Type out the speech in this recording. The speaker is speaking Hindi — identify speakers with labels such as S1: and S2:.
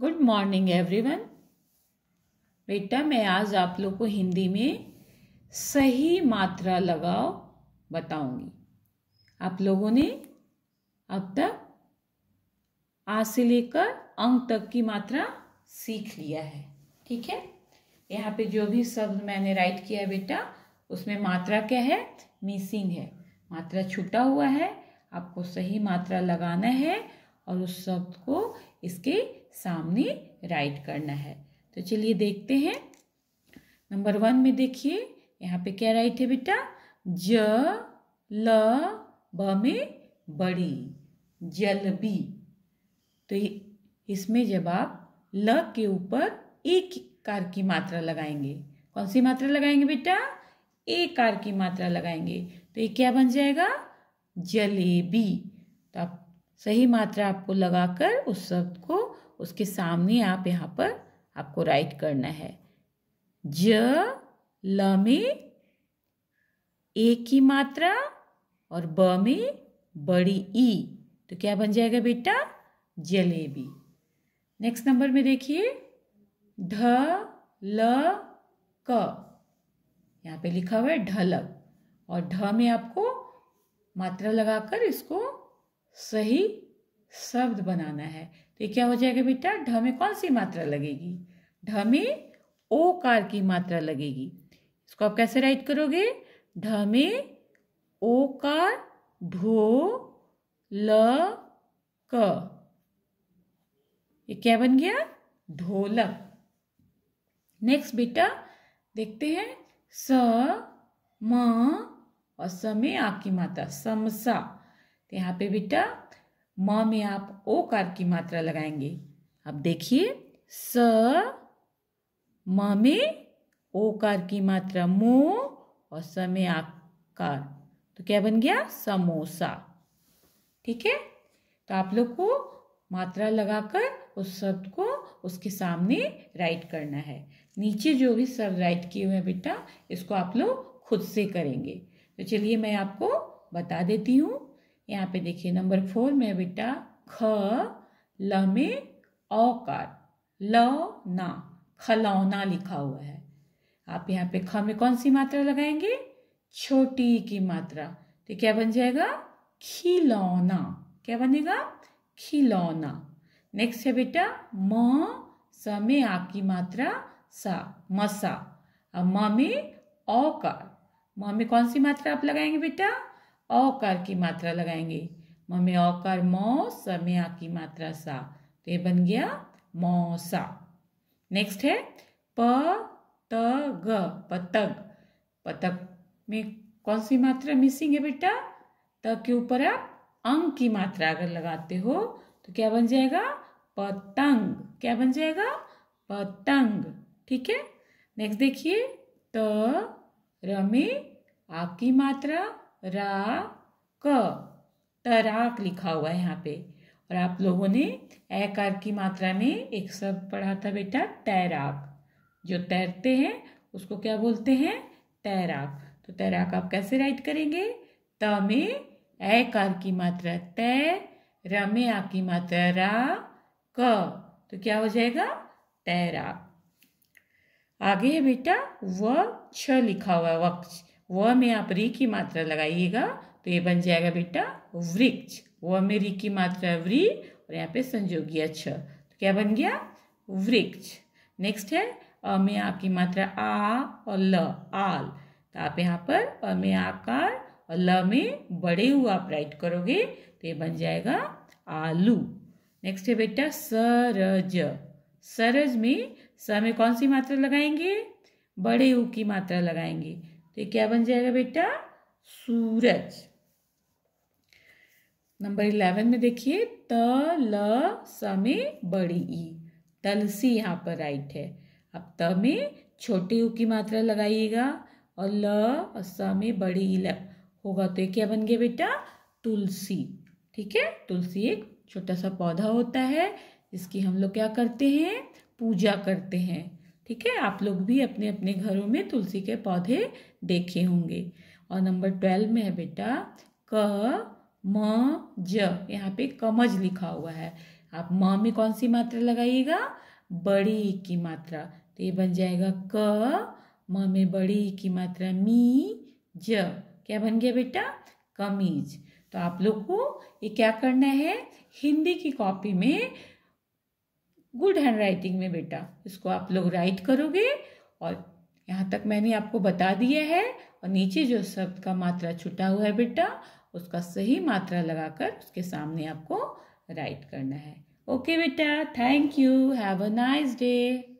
S1: गुड मॉर्निंग एवरीवन बेटा मैं आज आप लोग को हिंदी में सही मात्रा लगाओ बताऊंगी आप लोगों ने अब तक आ से लेकर अंक तक की मात्रा सीख लिया है ठीक है यहाँ पे जो भी शब्द मैंने राइट किया है बेटा उसमें मात्रा क्या है मिसिंग है मात्रा छूटा हुआ है आपको सही मात्रा लगाना है और उस शब्द को इसके सामने राइट करना है तो चलिए देखते हैं नंबर वन में देखिए यहाँ पे क्या राइट है बेटा ज ल ब में बड़ी जलबी तो इसमें जब आप ल के ऊपर एक कार की मात्रा लगाएंगे कौन सी मात्रा लगाएंगे बेटा एक कार की मात्रा लगाएंगे तो ये क्या बन जाएगा जलेबी तो आप सही मात्रा आपको लगाकर उस शब्द को उसके सामने आप यहाँ पर आपको राइट करना है ज ल में ए की मात्रा और ब में बड़ी ई तो क्या बन जाएगा बेटा जलेबी नेक्स्ट नंबर में देखिए ढ ल क यहाँ पे लिखा हुआ है ढलक और ढ में आपको मात्रा लगाकर इसको सही शब्द बनाना है तो क्या हो जाएगा बेटा ढ में कौन सी मात्रा लगेगी ढ में ओ कार की मात्रा लगेगी इसको आप कैसे राइट करोगे ढ में ओ कार ढो ल क ये क्या बन गया ढोलक नेक्स्ट बेटा देखते हैं स म और स में आ की मात्रा समसा तो यहाँ पे बेटा म में आप ओ कार की मात्रा लगाएंगे अब देखिए स म में ओ कार की मात्रा मो और स में आकार तो क्या बन गया समोसा ठीक है तो आप लोग को मात्रा लगाकर उस शब्द को उसके सामने राइट करना है नीचे जो भी शब्द राइट किए हुए हैं बेटा इसको आप लोग खुद से करेंगे तो चलिए मैं आपको बता देती हूँ यहाँ पे देखिए नंबर फोर में बेटा ख ल में औकार ल ना खलौना लिखा हुआ है आप यहाँ पे ख में कौन सी मात्रा लगाएंगे छोटी की मात्रा तो क्या बन जाएगा खिलौना क्या बनेगा खिलौना नेक्स्ट है बेटा म स में आ की मात्रा सा मसा अब म में औकार म में कौन सी मात्रा आप लगाएंगे बेटा औकार की मात्रा लगाएंगे म में औकार मौ स में आ की मात्रा सा तो ये बन गया मौसा नेक्स्ट है प त ग पतग पतग में कौन सी मात्रा मिसिंग है बेटा त के ऊपर आप अंग की मात्रा अगर लगाते हो तो क्या बन जाएगा पतंग क्या बन जाएगा पतंग ठीक है नेक्स्ट देखिए त रमे आ की मात्रा रा क तराक लिखा हुआ है यहाँ पे और आप लोगों ने एकार की मात्रा में एक शब्द पढ़ा था बेटा तैराक जो तैरते हैं उसको क्या बोलते हैं तैराक तो तैराक आप कैसे राइट करेंगे त में एकार की मात्रा तैर र में आ की मात्रा रा क तो क्या हो जाएगा तैराक आगे है बेटा व छ लिखा हुआ है वक्ष व में आप री की मात्रा लगाइएगा तो ये बन जाएगा बेटा वृक्ष व में री की मात्रा व्री और यहाँ पे संजोगी अच्छ तो क्या बन गया वृक्ष नेक्स्ट है अ में आपकी मात्रा आ और ल आल तो आप यहाँ पर अ में आकार और ल में बड़े हुए आप राइट करोगे तो ये बन जाएगा आलू नेक्स्ट है बेटा सरज सरज में स में कौन सी मात्रा लगाएंगे बड़े ऊ की मात्रा लगाएंगे तो क्या बन जाएगा बेटा सूरज नंबर इलेवन में देखिए त ल स में बड़ी ई तलसी यहाँ पर राइट है अब त में छोटी ऊ की मात्रा लगाइएगा और ल और स में बड़ी ई होगा तो ये क्या बन गया बेटा तुलसी ठीक है तुलसी एक छोटा सा पौधा होता है जिसकी हम लोग क्या करते हैं पूजा करते हैं ठीक है आप लोग भी अपने अपने घरों में तुलसी के पौधे देखे होंगे और नंबर ट्वेल्व में है बेटा क म ज यहाँ पे कमज लिखा हुआ है आप म में कौन सी मात्रा लगाइएगा बड़ी की मात्रा तो ये बन जाएगा क म में बड़ी की मात्रा मी ज क्या बन गया बेटा कमीज तो आप लोग को ये क्या करना है हिंदी की कॉपी में गुड हैंड राइटिंग में बेटा इसको आप लोग राइट करोगे और यहाँ तक मैंने आपको बता दिया है और नीचे जो शब्द का मात्रा छुटा हुआ है बेटा उसका सही मात्रा लगाकर उसके सामने आपको राइट करना है ओके बेटा thank you have a nice day